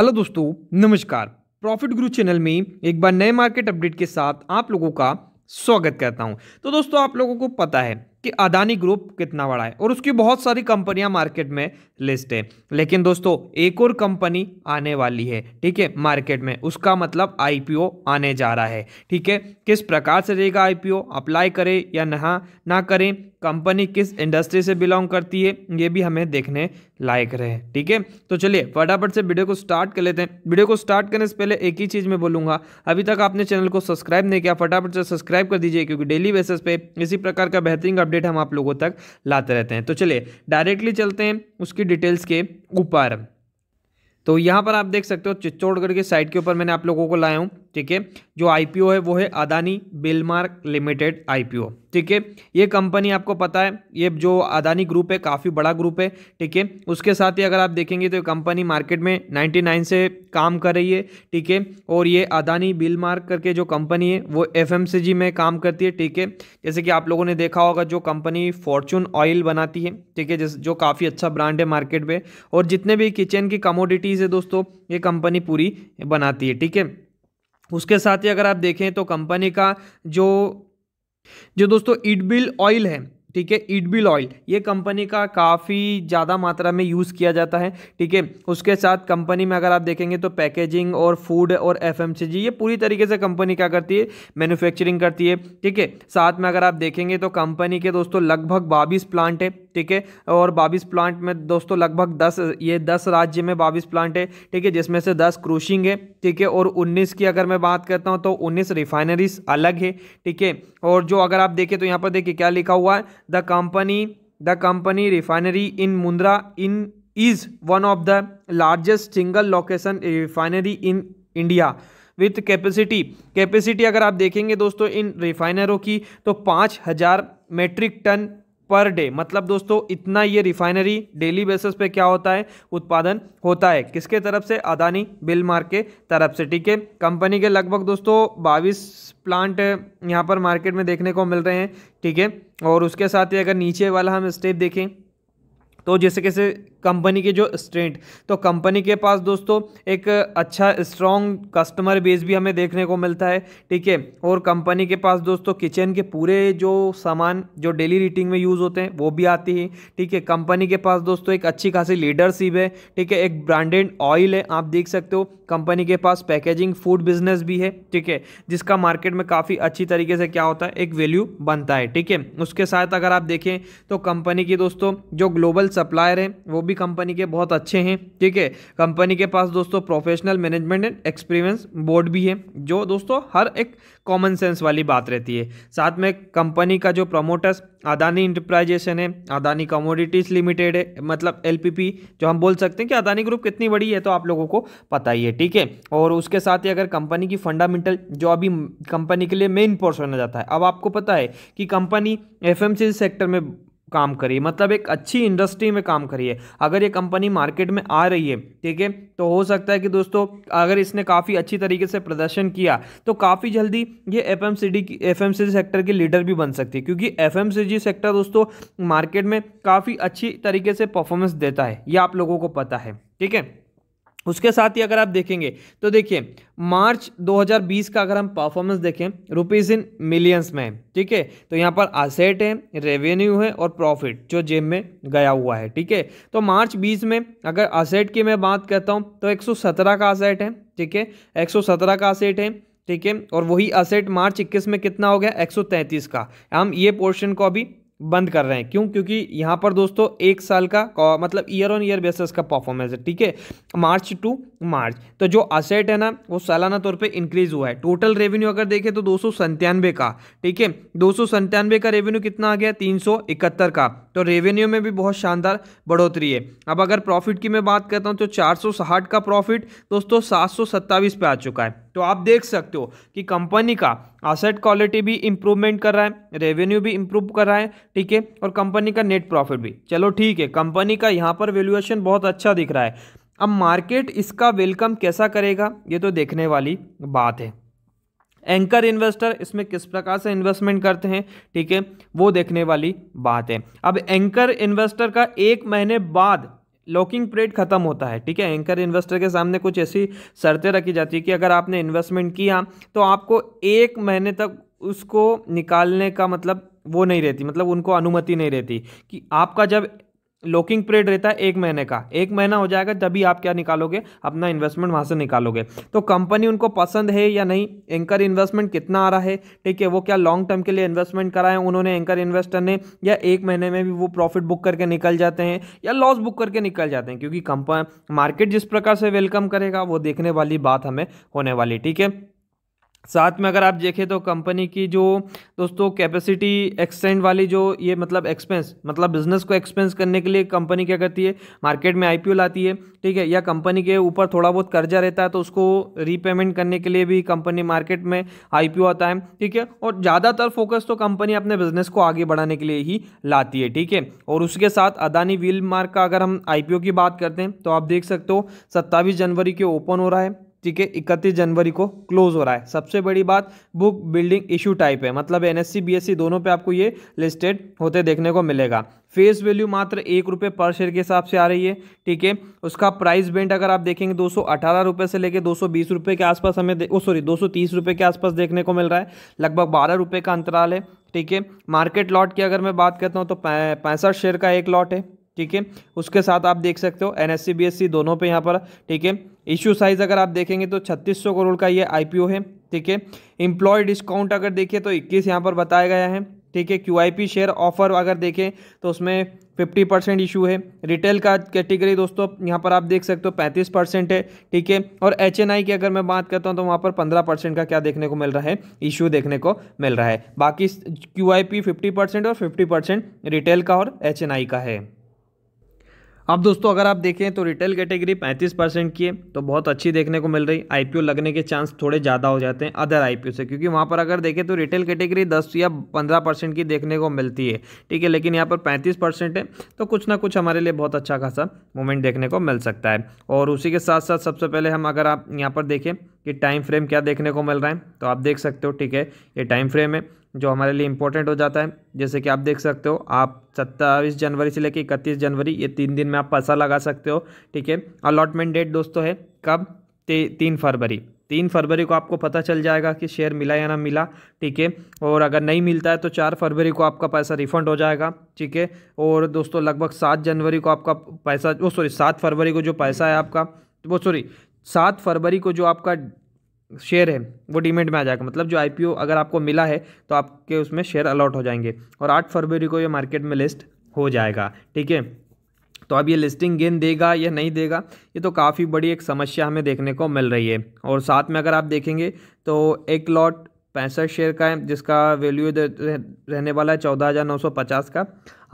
hello दोस्तों नमस्कार profit गुरु चैनल में एक बार नए मार्केट अपडेट के साथ आप लोगों का स्वागत करता हूं तो दोस्तों आप लोगों को पता है कि अदानी ग्रुप कितना बड़ा है और उसकी बहुत सारी कंपनियां मार्केट में लिस्ट है लेकिन दोस्तों एक और कंपनी आने वाली है ठीक है मार्केट में उसका मतलब आईपीओ आने जा रहा है ठीक है किस प्रकार से रहेगा आईपीओ अप्लाई करें या ना ना करें कंपनी किस इंडस्ट्री से बिलोंग करती है ये भी हमें देखने लायक रहे ठीक है तो चलिए फटाफट से वीडियो को स्टार्ट कर लेते हैं वीडियो को स्टार्ट करने से पहले एक ही चीज़ मैं बोलूँगा अभी तक आपने चैनल को सब्सक्राइब नहीं किया फटाफट से सब्सक्राइब कर दीजिए क्योंकि डेली बेसिस पे इसी प्रकार का बेहतरीन अपडेट हम आप लोगों तक लाते रहते हैं तो चलिए डायरेक्टली चलते हैं उसकी डिटेल्स के ऊपर तो यहाँ पर आप देख सकते हो चित्तौड़गढ़ के साइड के ऊपर मैंने आप लोगों को लाया हूँ ठीक है जो आईपीओ है वो है अदानी बिलमार्क लिमिटेड आईपीओ ठीक है ये कंपनी आपको पता है ये जो अदानी ग्रुप है काफ़ी बड़ा ग्रुप है ठीक है उसके साथ ही अगर आप देखेंगे तो कंपनी मार्केट में 99 से काम कर रही है ठीक है और ये अदानी बिलमार्क करके जो कंपनी है वो एफ में काम करती है ठीक है जैसे कि आप लोगों ने देखा होगा जो कंपनी फॉर्चून ऑयल बनाती है ठीक है जो काफ़ी अच्छा ब्रांड है मार्केट में और जितने भी किचन की कमोडिटी चीज़ें दोस्तों ये कंपनी पूरी बनाती है ठीक है उसके साथ ही अगर आप देखें तो कंपनी का जो जो दोस्तों इडबिल ऑयल है ठीक है इडबिल ऑयल ये कंपनी का काफ़ी ज़्यादा मात्रा में यूज़ किया जाता है ठीक है उसके साथ कंपनी में अगर आप देखेंगे तो पैकेजिंग और फूड और एफएमसीजी ये पूरी तरीके से कंपनी क्या करती है मैन्युफैक्चरिंग करती है ठीक है साथ में अगर आप देखेंगे तो कंपनी के दोस्तों लगभग बाईस प्लांट है ठीक है और बाबिस प्लांट में दोस्तों लगभग दस ये दस राज्य में बाबिस प्लांट है ठीक है जिसमें से दस क्रूशिंग है ठीक है और उन्नीस की अगर मैं बात करता हूँ तो उन्नीस रिफाइनरीज अलग है ठीक है और जो अगर आप देखें तो यहाँ पर देखिए क्या लिखा हुआ है the company the company refinery in Mundra in is one of the largest single location refinery in India with capacity capacity अगर आप देखेंगे दोस्तों इन रिफाइनरों की तो पाँच हज़ार मेट्रिक टन पर डे मतलब दोस्तों इतना ये रिफाइनरी डेली बेसिस पे क्या होता है उत्पादन होता है किसके तरफ से अदानी बिलमार्क के तरफ से ठीक है कंपनी के लगभग दोस्तों बाईस प्लांट यहाँ पर मार्केट में देखने को मिल रहे हैं ठीक है और उसके साथ ही अगर नीचे वाला हम स्टेप देखें तो जैसे कैसे कंपनी के जो स्ट्रेंथ तो कंपनी के पास दोस्तों एक अच्छा स्ट्रॉन्ग कस्टमर बेस भी हमें देखने को मिलता है ठीक है और कंपनी के पास दोस्तों किचन के पूरे जो सामान जो डेली रीटिंग में यूज़ होते हैं वो भी आती है ठीक है कंपनी के पास दोस्तों एक अच्छी खासी लीडरशिप है ठीक है एक ब्रांडेड ऑयल है आप देख सकते हो कंपनी के पास पैकेजिंग फूड बिजनेस भी है ठीक है जिसका मार्केट में काफ़ी अच्छी तरीके से क्या होता है एक वैल्यू बनता है ठीक है उसके साथ अगर आप देखें तो कंपनी की दोस्तों जो ग्लोबल सप्लायर हैं वो भी भी कंपनी के बहुत अच्छे हैं ठीक है कंपनी के पास दोस्तों professional management and experience board भी है जो दोस्तों हर एक कॉमन सेंस वाली बात रहती है साथ में कंपनी का जो प्रमोटर्स अदानी इंटरप्राइजेशन है अदानी कमोडिटीज़ लिमिटेड है मतलब एल जो हम बोल सकते हैं कि अदानी ग्रुप कितनी बड़ी है तो आप लोगों को पता ही है ठीक है और उसके साथ ही अगर कंपनी की फंडामेंटल जो अभी कंपनी के लिए मेन पोर्सन आ जाता है अब आपको पता है कि कंपनी एफ सेक्टर में काम करिए मतलब एक अच्छी इंडस्ट्री में काम करिए अगर ये कंपनी मार्केट में आ रही है ठीक है तो हो सकता है कि दोस्तों अगर इसने काफ़ी अच्छी तरीके से प्रदर्शन किया तो काफ़ी जल्दी ये एफ एम सेक्टर की लीडर भी बन सकती है क्योंकि एफ सेक्टर दोस्तों मार्केट में काफ़ी अच्छी तरीके से परफॉर्मेंस देता है ये आप लोगों को पता है ठीक है उसके साथ ही अगर आप देखेंगे तो देखिए मार्च 2020 का अगर हम परफॉर्मेंस देखें रुपीज़ इन मिलियंस में है ठीक है तो यहाँ पर असेट है रेवेन्यू है और प्रॉफिट जो जेब में गया हुआ है ठीक है तो मार्च 20 में अगर असेट की मैं बात करता हूँ तो 117 का असेट है ठीक है 117 का असेट है ठीक है और वही असेट मार्च इक्कीस में कितना हो गया एक का हम ये पोर्शन को अभी बंद कर रहे हैं क्यों क्योंकि यहाँ पर दोस्तों एक साल का मतलब ईयर ऑन ईयर बेसिस का परफॉर्मेंस है ठीक है मार्च टू मार्च तो जो असेट है ना वो सालाना तौर पे इंक्रीज हुआ है टोटल रेवेन्यू अगर देखें तो दो का ठीक है दो का रेवेन्यू कितना आ गया तीन का तो रेवेन्यू में भी बहुत शानदार बढ़ोतरी है अब अगर प्रॉफिट की मैं बात करता हूँ तो चार का प्रॉफिट दोस्तों सात पे आ चुका है तो आप देख सकते हो कि कंपनी का असेट क्वालिटी भी इंप्रूवमेंट कर रहा है रेवेन्यू भी इंप्रूव कर रहा है ठीक है और कंपनी का नेट प्रॉफिट भी चलो ठीक है कंपनी का यहाँ पर वैल्यूएशन बहुत अच्छा दिख रहा है अब मार्केट इसका वेलकम कैसा करेगा ये तो देखने वाली बात है एंकर इन्वेस्टर इसमें किस प्रकार से इन्वेस्टमेंट करते हैं ठीक है वो देखने वाली बात है अब एंकर इन्वेस्टर का एक महीने बाद लॉकिंग पीरियड खत्म होता है ठीक है एंकर इन्वेस्टर के सामने कुछ ऐसी शर्तें रखी जाती है कि अगर आपने इन्वेस्टमेंट किया तो आपको एक महीने तक उसको निकालने का मतलब वो नहीं रहती मतलब उनको अनुमति नहीं रहती कि आपका जब लॉकिंग पीरियड रहता है एक महीने का एक महीना हो जाएगा तभी आप क्या निकालोगे अपना इन्वेस्टमेंट वहाँ से निकालोगे तो कंपनी उनको पसंद है या नहीं एंकर इन्वेस्टमेंट कितना आ रहा है ठीक है वो क्या लॉन्ग टर्म के लिए इन्वेस्टमेंट कराए उन्होंने एंकर इन्वेस्टर ने या एक महीने में भी वो प्रॉफिट बुक करके निकल जाते हैं या लॉस बुक करके निकल जाते हैं क्योंकि कंपनी मार्केट जिस प्रकार से वेलकम करेगा वो देखने वाली बात हमें होने वाली ठीक है साथ में अगर आप देखें तो कंपनी की जो दोस्तों कैपेसिटी एक्सटेंड वाली जो ये मतलब एक्सपेंस मतलब बिजनेस को एक्सपेंस करने के लिए कंपनी क्या करती है मार्केट में आईपीओ लाती है ठीक है या कंपनी के ऊपर थोड़ा बहुत कर्जा रहता है तो उसको रीपेमेंट करने के लिए भी कंपनी मार्केट में आईपीओ आता है ठीक है और ज़्यादातर फोकस तो कंपनी अपने बिजनेस को आगे बढ़ाने के लिए ही लाती है ठीक है और उसके साथ अदानी व्हील मार्क का अगर हम आई की बात करते हैं तो आप देख सकते हो सत्ताईस जनवरी के ओपन हो रहा है ठीक है इकतीस जनवरी को क्लोज हो रहा है सबसे बड़ी बात बुक बिल्डिंग इशू टाइप है मतलब एन एस दोनों पे आपको ये लिस्टेड होते देखने को मिलेगा फेस वैल्यू मात्र एक रुपये पर शेयर के हिसाब से आ रही है ठीक है उसका प्राइस बेंट अगर आप देखेंगे दो सौ से लेकर दो सौ के आसपास हमें ओ सॉरी दो सौ के आसपास देखने को मिल रहा है लगभग बारह रुपये का अंतराल है ठीक है मार्केट लॉट की अगर मैं बात करता हूँ तो पैंसठ शेयर का एक लॉट है ठीक है उसके साथ आप देख सकते हो N S C B S C दोनों पे यहाँ पर ठीक है इश्यू साइज अगर आप देखेंगे तो 3600 करोड़ का ये आईपीओ है ठीक है इम्प्लॉय डिस्काउंट अगर देखिए तो 21 यहाँ पर बताया गया है ठीक है क्यू शेयर ऑफर अगर देखें तो उसमें फिफ्टी परसेंट इशू है रिटेल का कैटेगरी दोस्तों यहाँ पर आप देख सकते हो पैंतीस परसेंट है ठीक है और एच एन आई की अगर मैं बात करता हूँ तो वहाँ पर पंद्रह परसेंट का क्या देखने को मिल रहा है इशू देखने को मिल रहा है बाकी Q I P fifty percent और फिफ्टी परसेंट रिटेल का और एच एन आई का है अब दोस्तों अगर आप देखें तो रिटेल कैटेगरी 35 परसेंट की है तो बहुत अच्छी देखने को मिल रही आईपीओ लगने के चांस थोड़े ज़्यादा हो जाते हैं अदर आईपीओ से क्योंकि वहाँ पर अगर देखें तो रिटेल कैटेगरी 10 या 15 परसेंट की देखने को मिलती है ठीक है लेकिन यहाँ पर 35 परसेंट है तो कुछ ना कुछ हमारे लिए बहुत अच्छा खासा मूवमेंट देखने को मिल सकता है और उसी के साथ साथ सबसे पहले हम अगर आप यहाँ पर देखें कि टाइम फ्रेम क्या देखने को मिल रहा है तो आप देख सकते हो ठीक है ये टाइम फ्रेम है जो हमारे लिए इम्पोर्टेंट हो जाता है जैसे कि आप देख सकते हो आप सत्ताईस जनवरी से लेकर इकतीस जनवरी ये तीन दिन में आप पैसा लगा सकते हो ठीक है अलॉटमेंट डेट दोस्तों है कब ते, तीन फरवरी तीन फरवरी को आपको पता चल जाएगा कि शेयर मिला या ना मिला ठीक है और अगर नहीं मिलता है तो चार फरवरी को आपका पैसा रिफंड हो जाएगा ठीक है और दोस्तों लगभग सात जनवरी को आपका पैसा वो सॉरी सात फरवरी को जो पैसा है आपका वो सॉरी सात फरवरी को जो आपका शेयर है वो डीमेट में आ जाएगा मतलब जो आईपीओ अगर आपको मिला है तो आपके उसमें शेयर अलॉट हो जाएंगे और आठ फरवरी को ये मार्केट में लिस्ट हो जाएगा ठीक है तो अब ये लिस्टिंग गेन देगा या नहीं देगा ये तो काफ़ी बड़ी एक समस्या हमें देखने को मिल रही है और साथ में अगर आप देखेंगे तो एक लॉट पैंसठ शेयर का है जिसका वैल्यू रहने वाला है चौदह हज़ार नौ सौ पचास का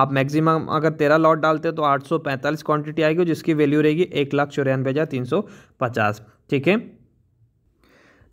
आप मैक्सिमम अगर तेरह लॉट डालते तो आठ सौ पैंतालीस क्वान्टिटी आएगी जिसकी वैल्यू रहेगी एक लाख चौरानवे हज़ार तीन सौ पचास ठीक है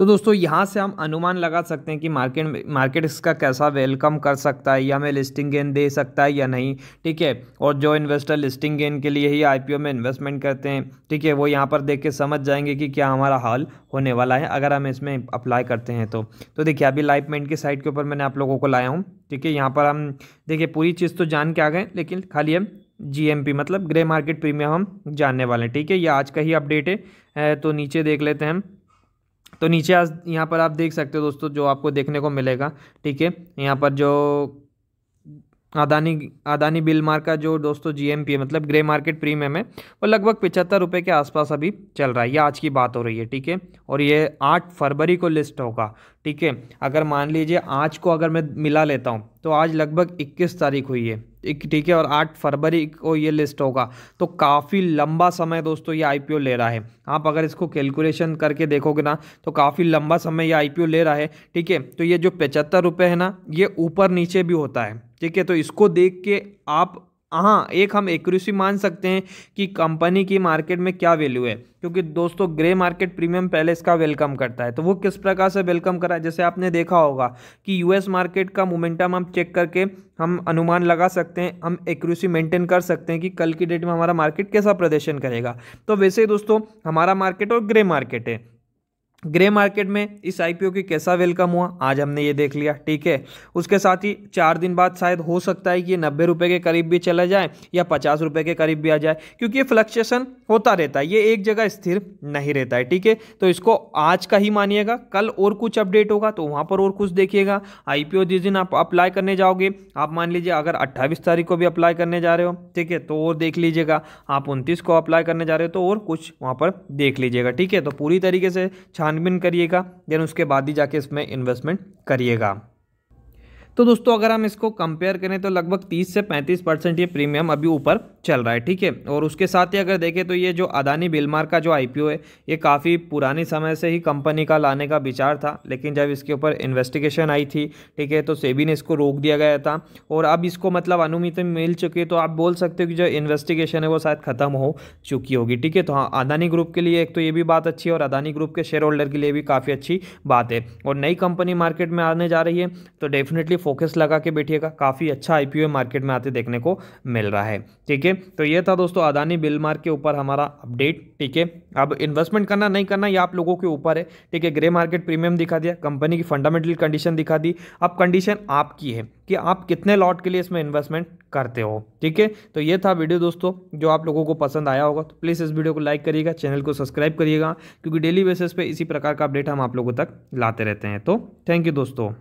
तो दोस्तों यहाँ से हम अनुमान लगा सकते हैं कि मार्केट मार्केट इसका कैसा वेलकम कर सकता है या हमें लिस्टिंग गेन दे सकता है या नहीं ठीक है और जो इन्वेस्टर लिस्टिंग गेन के लिए ही आईपीओ में इन्वेस्टमेंट करते हैं ठीक है वो यहाँ पर देख के समझ जाएंगे कि क्या हमारा हाल होने वाला है अगर हम इसमें अप्लाई करते हैं तो तो देखिए अभी लाइफ मेंट की साइट के ऊपर मैंने आप लोगों को लाया हूँ ठीक है यहाँ पर हम देखिए पूरी चीज़ तो जान के आ गए लेकिन खाली हम जी मतलब ग्रे मार्केट प्रीमियम हम जानने वाले हैं ठीक है ये आज का ही अपडेट है तो नीचे देख लेते हैं हम तो नीचे आज यहाँ पर आप देख सकते हो दोस्तों जो आपको देखने को मिलेगा ठीक है यहाँ पर जो अदानी अदानी बिल मार्क का जो दोस्तों जी एम पी है मतलब ग्रे मार्केट प्रीमियम है वो लगभग पिचहत्तर रुपये के आसपास अभी चल रहा है ये आज की बात हो रही है ठीक है और ये आठ फरवरी को लिस्ट होगा ठीक है अगर मान लीजिए आज को अगर मैं मिला लेता हूँ तो आज लगभग इक्कीस तारीख हुई है ठीक है और आठ फरवरी को ये लिस्ट होगा तो काफ़ी लंबा समय दोस्तों ये आईपीओ ले रहा है आप अगर इसको कैलकुलेशन करके देखोगे ना तो काफ़ी लंबा समय ये आईपीओ ले रहा है ठीक है तो ये जो पचहत्तर रुपये है ना ये ऊपर नीचे भी होता है ठीक है तो इसको देख के आप हाँ एक हम एक्यूरेसी मान सकते हैं कि कंपनी की मार्केट में क्या वैल्यू है क्योंकि दोस्तों ग्रे मार्केट प्रीमियम पहले इसका वेलकम करता है तो वो किस प्रकार से वेलकम करा है जैसे आपने देखा होगा कि यूएस मार्केट का मोमेंटम हम चेक करके हम अनुमान लगा सकते हैं हम एक्यूरेसी मेंटेन कर सकते हैं कि कल की डेट में हमारा मार्केट कैसा प्रदर्शन करेगा तो वैसे ही दोस्तों हमारा मार्केट और ग्रे मार्केट है ग्रे मार्केट में इस आईपीओ की कैसा वेलकम हुआ आज हमने ये देख लिया ठीक है उसके साथ ही चार दिन बाद शायद हो सकता है कि ये नब्बे रुपये के करीब भी चला जाए या पचास रुपये के करीब भी आ जाए क्योंकि ये फ्लक्चुएसन होता रहता है ये एक जगह स्थिर नहीं रहता है ठीक है तो इसको आज का ही मानिएगा कल और कुछ अपडेट होगा तो वहाँ पर और कुछ देखिएगा आई जिस दिन आप अप्लाई करने जाओगे आप मान लीजिए अगर अट्ठाईस तारीख को भी अप्लाई करने जा रहे हो ठीक है तो और देख लीजिएगा आप उनतीस को अप्लाई करने जा रहे हो तो और कुछ वहाँ पर देख लीजिएगा ठीक है तो पूरी तरीके से छान छानबीन करिएगा देन उसके बाद ही जाके इसमें इन्वेस्टमेंट करिएगा तो दोस्तों अगर हम इसको कंपेयर करें तो लगभग 30 से 35 परसेंट ये प्रीमियम अभी ऊपर चल रहा है ठीक है और उसके साथ ही अगर देखें तो ये जो अदानी बिलमार का जो आई है ये काफ़ी पुराने समय से ही कंपनी का लाने का विचार था लेकिन जब इसके ऊपर इन्वेस्टिगेशन आई थी ठीक है तो सेबी ने इसको रोक दिया गया था और अब इसको मतलब अनुमित मिल चुकी है तो आप बोल सकते हो कि जो इन्वेस्टिगेशन है वो शायद ख़त्म हो चुकी होगी ठीक है तो हाँ अदानी ग्रुप के लिए एक तो ये भी बात अच्छी है और अदानी ग्रुप के शेयर होल्डर के लिए भी काफ़ी अच्छी बात है और नई कंपनी मार्केट में आने जा रही है तो डेफिनेटली फोकस लगा के बैठिएगा काफ़ी अच्छा आई मार्केट में आते देखने को मिल रहा है ठीक है तो ये था दोस्तों अदानी बिल मार्क के ऊपर हमारा अपडेट ठीक है अब इन्वेस्टमेंट करना नहीं करना ये आप लोगों के ऊपर है ठीक है ग्रे मार्केट प्रीमियम दिखा दिया कंपनी की फंडामेंटल कंडीशन दिखा दी अब कंडीशन आपकी है कि आप कितने लॉट के लिए इसमें इन्वेस्टमेंट करते हो ठीक है तो ये था वीडियो दोस्तों जो आप लोगों को पसंद आया होगा तो प्लीज़ इस वीडियो को लाइक करिएगा चैनल को सब्सक्राइब करिएगा क्योंकि डेली बेसिस पे इसी प्रकार का अपडेट हम आप लोगों तक लाते रहते हैं तो थैंक यू दोस्तों